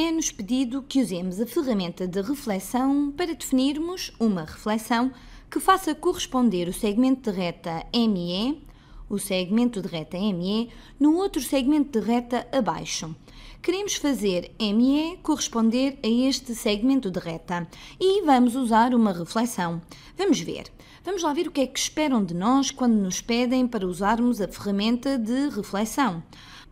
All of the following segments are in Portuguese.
é-nos pedido que usemos a ferramenta de reflexão para definirmos uma reflexão que faça corresponder o segmento de reta ME, o segmento de reta ME, no outro segmento de reta abaixo. Queremos fazer ME corresponder a este segmento de reta e vamos usar uma reflexão. Vamos ver. Vamos lá ver o que é que esperam de nós quando nos pedem para usarmos a ferramenta de reflexão.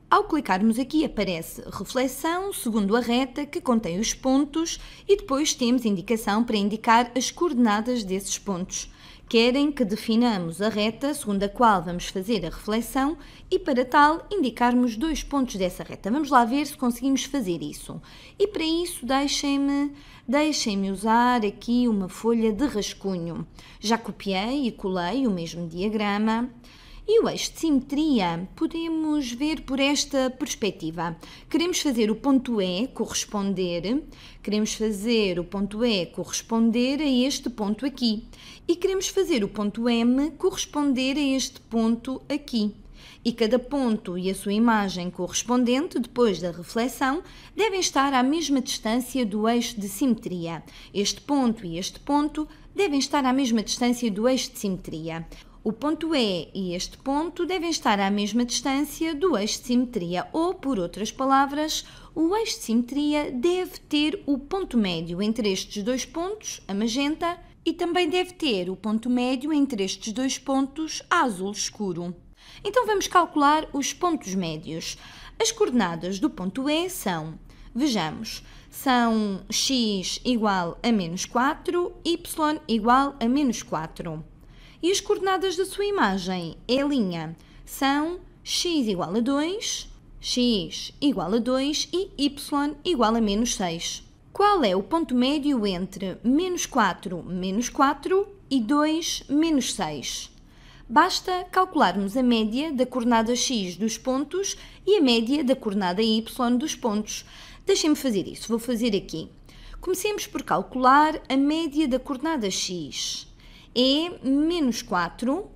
Ao clicarmos aqui aparece reflexão, segundo a reta, que contém os pontos e depois temos indicação para indicar as coordenadas desses pontos. Querem que definamos a reta segundo a qual vamos fazer a reflexão e para tal indicarmos dois pontos dessa reta. Vamos lá ver se conseguimos fazer isso. E para isso deixem-me deixem-me usar aqui uma folha de rascunho. Já copiei e colei o mesmo diagrama. E o eixo de simetria podemos ver por esta perspectiva. Queremos fazer o ponto E corresponder, queremos fazer o ponto E corresponder a este ponto aqui e queremos fazer o ponto M corresponder a este ponto aqui. E cada ponto e a sua imagem correspondente, depois da reflexão, devem estar à mesma distância do eixo de simetria. Este ponto e este ponto devem estar à mesma distância do eixo de simetria. O ponto E e este ponto devem estar à mesma distância do eixo de simetria, ou, por outras palavras, o eixo de simetria deve ter o ponto médio entre estes dois pontos, a magenta, e também deve ter o ponto médio entre estes dois pontos, a azul escuro. Então vamos calcular os pontos médios. As coordenadas do ponto E são, vejamos, são x igual a menos 4, y igual a menos 4. E as coordenadas da sua imagem é linha. São x igual a 2, x igual a 2 e y igual a menos 6. Qual é o ponto médio entre menos 4, menos 4 e 2, menos 6? Basta calcularmos a média da coordenada x dos pontos e a média da coordenada y dos pontos. Deixem-me fazer isso, vou fazer aqui. Comecemos por calcular a média da coordenada x é menos 4,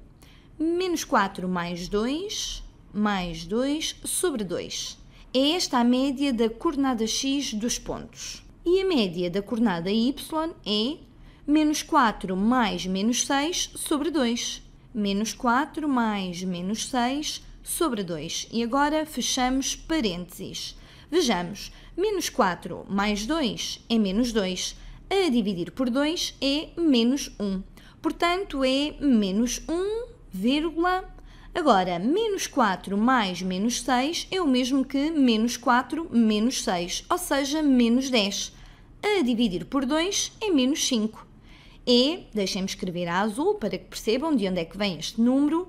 menos 4 mais 2, mais 2 sobre 2. É esta a média da coordenada x dos pontos. E a média da coordenada y é menos 4 mais menos 6 sobre 2. Menos 4 mais menos 6 sobre 2. E agora fechamos parênteses. Vejamos, menos 4 mais 2 é menos 2. A dividir por 2 é menos 1 portanto é menos 1, Agora, menos 4 mais menos 6 é o mesmo que menos 4 menos 6, ou seja, menos 10. A dividir por 2 é menos 5. E, deixem-me escrever a azul para que percebam de onde é que vem este número,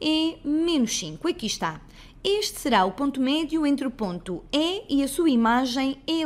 é menos 5. Aqui está. Este será o ponto médio entre o ponto E e a sua imagem E'.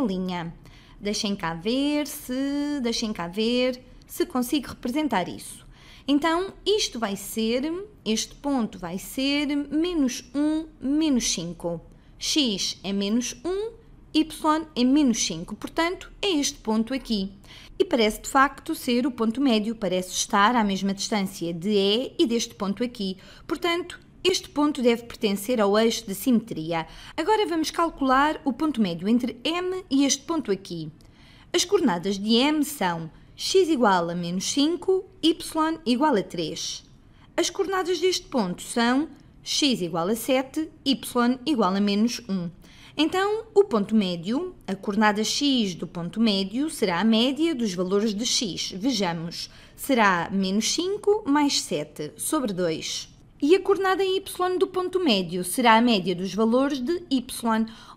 Deixem cá ver se... deixem cá ver se consigo representar isso. Então, isto vai ser, este ponto vai ser menos 1, menos 5. x é menos 1, y é menos 5, portanto, é este ponto aqui. E parece de facto ser o ponto médio, parece estar à mesma distância de E e deste ponto aqui. Portanto, este ponto deve pertencer ao eixo de simetria. Agora vamos calcular o ponto médio entre M e este ponto aqui. As coordenadas de M são x igual a menos 5, y igual a 3. As coordenadas deste ponto são x igual a 7, y igual a menos 1. Então, o ponto médio, a coordenada x do ponto médio, será a média dos valores de x. Vejamos, será menos 5 mais 7 sobre 2. E a coordenada y do ponto médio será a média dos valores de y,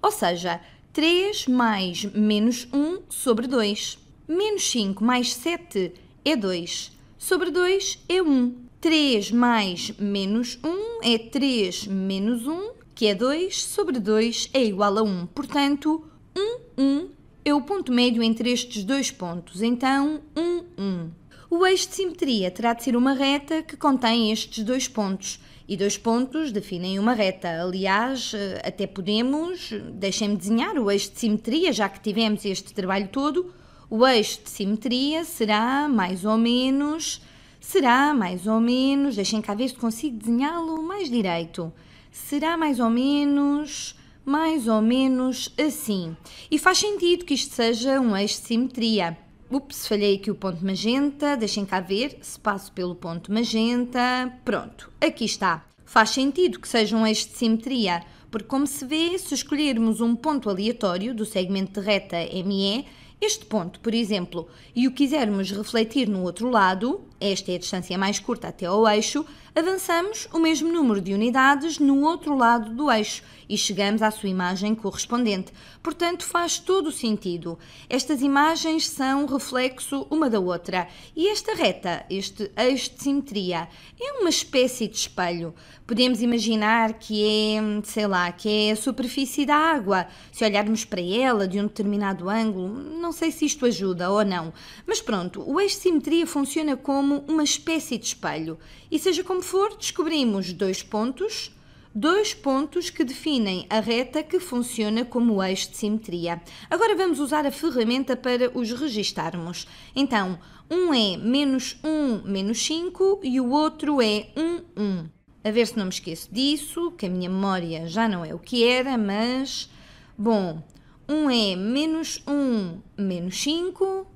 ou seja, 3 mais menos 1 sobre 2. Menos 5 mais 7 é 2. Sobre 2 é 1. 3 mais menos 1 é 3 menos 1, que é 2. Sobre 2 é igual a 1. Portanto, 1, 1 é o ponto médio entre estes dois pontos. Então, 1, 1. O eixo de simetria terá de ser uma reta que contém estes dois pontos. E dois pontos definem uma reta. Aliás, eh, até podemos, deixem-me desenhar o eixo de simetria, já que tivemos este trabalho todo, o eixo de simetria será mais ou menos, será mais ou menos, deixem cá ver se consigo desenhá-lo mais direito. Será mais ou menos, mais ou menos assim. E faz sentido que isto seja um eixo de simetria. Ups, falhei aqui o ponto magenta, deixem cá ver se passo pelo ponto magenta. Pronto, aqui está. Faz sentido que seja um eixo de simetria, porque como se vê, se escolhermos um ponto aleatório do segmento de reta ME, este ponto, por exemplo, e o quisermos refletir no outro lado, esta é a distância mais curta até ao eixo, avançamos o mesmo número de unidades no outro lado do eixo e chegamos à sua imagem correspondente. Portanto, faz todo o sentido. Estas imagens são reflexo uma da outra e esta reta, este eixo de simetria, é uma espécie de espelho. Podemos imaginar que é, sei lá, que é a superfície da água. Se olharmos para ela de um determinado ângulo, não sei se isto ajuda ou não. Mas pronto, o eixo de simetria funciona como como uma espécie de espelho. E seja como for, descobrimos dois pontos, dois pontos que definem a reta que funciona como eixo de simetria. Agora vamos usar a ferramenta para os registarmos. Então, um é menos 1 menos 5 e o outro é 1, 1. A ver se não me esqueço disso, que a minha memória já não é o que era, mas... Bom, um é menos 1 menos 5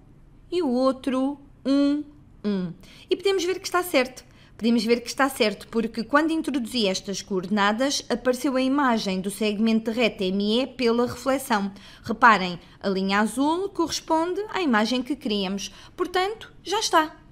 e o outro 1, 1. E podemos ver que está certo. Podemos ver que está certo porque quando introduzi estas coordenadas apareceu a imagem do segmento de reta ME pela reflexão. Reparem, a linha azul corresponde à imagem que queríamos, portanto, já está.